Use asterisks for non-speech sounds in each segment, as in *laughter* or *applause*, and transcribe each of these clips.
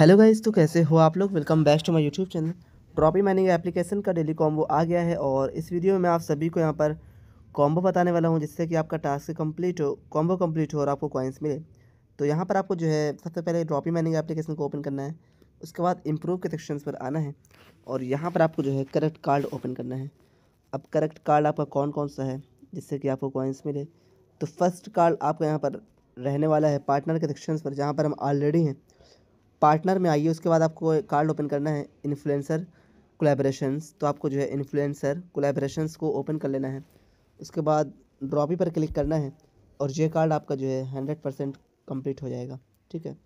hello guys तो कैसे हो आप लोग welcome back to my YouTube channel Droppy mining application का डेली कॉम्बो आ गया है और इस वीडियो में मैं आप सभी को यहाँ पर कॉम्बो बताने वाला हूँ जिससे कि आपका टास्क कंप्लीट हो कॉम्बो कंप्लीट हो और आपको कॉइन्स मिले तो यहाँ पर आपको जो है सबसे पहले ड्रॉपी माइनिंग एप्लीकेशन को ओपन करना है उसके बाद इम्प्रूव के सेक्शन पर आना है और यहाँ पर आपको जो है करेक्ट कार्ड ओपन करना है अब करेक्ट कार्ड आपका कौन कौन सा है जिससे कि आपको कॉइन्स मिले तो फर्स्ट कार्ड आपका यहाँ पर रहने वाला है पार्टनर के सेक्शन पर जहाँ पर हम ऑलरेडी हैं पार्टनर में आइए उसके बाद आपको कार्ड ओपन करना है इन्फ्लुएंसर कोलेब्रेशंस तो आपको जो है इन्फ्लुएंसर कोलेब्रेशंस को ओपन कर लेना है उसके बाद ड्रॉपी पर क्लिक करना है और ये कार्ड आपका जो है हंड्रेड परसेंट कम्प्लीट हो जाएगा ठीक है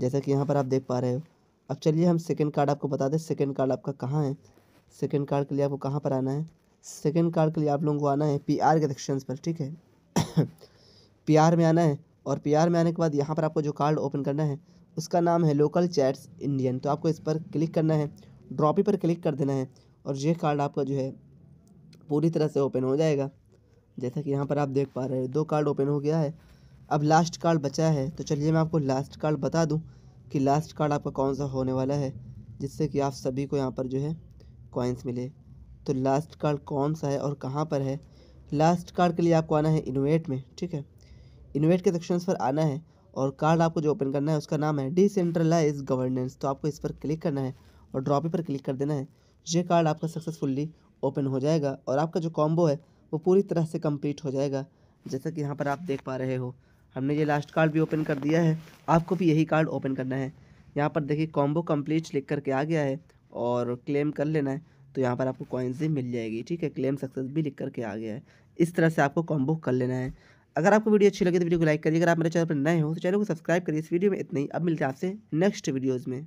जैसा कि यहाँ पर आप देख पा रहे हो अब चलिए हम सेकेंड कार्ड आपको बता दें सेकेंड कार्ड आपका कहाँ है सेकेंड कार्ड के लिए आपको कहाँ पर आना है सेकेंड कार्ड के लिए आप लोगों को आना है पी आर के सेक्शन पर ठीक है *coughs* पी आर में आना है और पी आर में आने के बाद यहाँ पर आपको जो कार्ड ओपन करना है उसका नाम है लोकल चैट्स इंडियन तो आपको इस पर क्लिक करना है ड्रॉपी पर क्लिक कर देना है और ये कार्ड आपका जो है पूरी तरह से ओपन हो जाएगा जैसा कि यहाँ पर आप देख पा रहे हैं दो कार्ड ओपन हो गया है अब लास्ट कार्ड बचा है तो चलिए मैं आपको लास्ट कार्ड बता दूँ कि लास्ट कार्ड आपका कौन सा होने वाला है जिससे कि आप सभी को यहाँ पर जो है कॉइन्स मिले तो लास्ट कार्ड कौन सा है और कहाँ पर है लास्ट कार्ड के लिए आपको आना है इनोवेट में ठीक है इनोवेट के सेक्शंस पर आना है और कार्ड आपको जो ओपन करना है उसका नाम है डिसेंट्रलाइज गवर्नेंस तो आपको इस पर क्लिक करना है और ड्रॉपी पर क्लिक कर देना है ये कार्ड आपका सक्सेसफुली ओपन हो जाएगा और आपका जो कॉम्बो है वो पूरी तरह से कम्प्लीट हो जाएगा जैसा कि यहाँ पर आप देख पा रहे हो हमने ये लास्ट कार्ड भी ओपन कर दिया है आपको भी यही कार्ड ओपन करना है यहाँ पर देखिए कॉम्बो कम्प्लीट लिख करके आ गया है और क्लेम कर लेना है तो यहाँ पर आपको कॉइन्स भी मिल जाएगी ठीक है क्लेम सक्सेस भी लिख करके आ गया है इस तरह से आपको कॉम्बो कर लेना है अगर आपको वीडियो अच्छी लगे तो वीडियो को लाइक करिए अगर आप मेरे चैनल पर नए हो तो चैनल को सब्सक्राइब करिए इस वीडियो में इतना ही अब मिलते हैं आपसे नेक्स्ट वीडियोज़ में